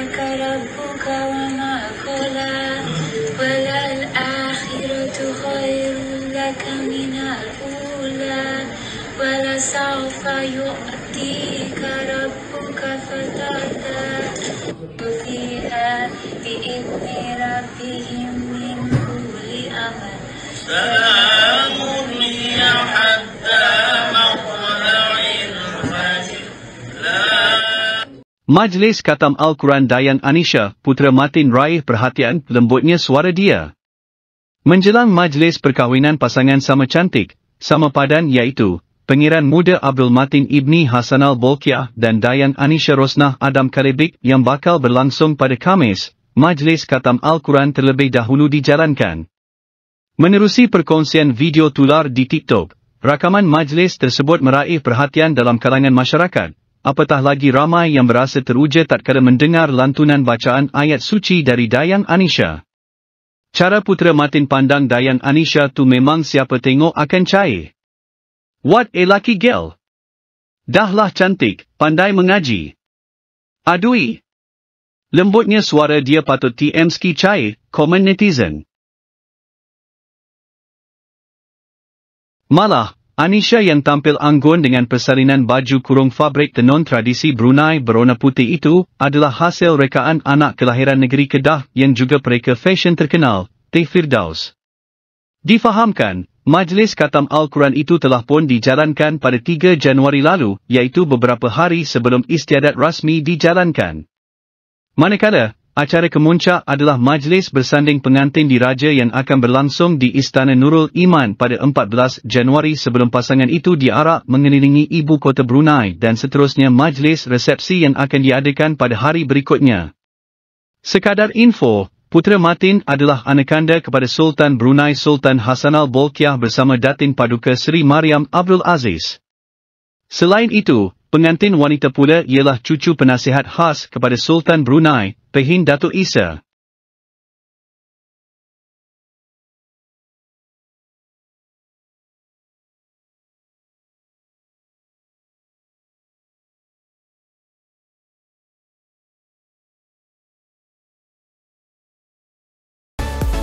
معك ربك ولا وللآخرة خير لك من الأولى ولا سوف يؤتيك ربك فترضى فيها بإذن ربهم من كل أمر Majlis Katam Al-Quran Dayan Anisha, Putra Martin raih perhatian lembutnya suara dia. Menjelang majlis perkahwinan pasangan sama cantik, sama padan iaitu, Pengiran Muda Abdul Matin Ibni Hassan Al-Bolkiah dan Dayan Anisha Rosnah Adam Karibik yang bakal berlangsung pada Kamis, majlis Katam Al-Quran terlebih dahulu dijalankan. Menerusi perkongsian video tular di TikTok, rakaman majlis tersebut meraih perhatian dalam kalangan masyarakat, apatah lagi ramai yang berasa teruja tak kala mendengar lantunan bacaan ayat suci dari Dayang Anisha. Cara putera Martin pandang Dayang Anisha tu memang siapa tengok akan cair. What a lucky girl. Dahlah cantik, pandai mengaji. Adui. Lembutnya suara dia patut TM ski cair, komen netizen. Malah, Anisha yang tampil anggun dengan persalinan baju kurung fabrik tenun tradisi Brunei berwarna putih itu adalah hasil rekaan anak kelahiran negeri Kedah yang juga pereka fashion terkenal, Teh Firdaus. Difahamkan, majlis katam Al-Quran itu telah pun dijalankan pada 3 Januari lalu, iaitu beberapa hari sebelum istiadat rasmi dijalankan. Manakala, Acara kemuncak adalah majlis bersanding pengantin diraja yang akan berlangsung di Istana Nurul Iman pada 14 Januari sebelum pasangan itu diarak mengelilingi ibu kota Brunei dan seterusnya majlis resepsi yang akan diadakan pada hari berikutnya. Sekadar info, putera Martin adalah anakanda kepada Sultan Brunei Sultan Hassanal Bolkiah bersama Datin Paduka Seri Mariam Abdul Aziz. Selain itu, pengantin wanita pula ialah cucu penasihat khas kepada Sultan Brunei, Pehin Datuk Isa.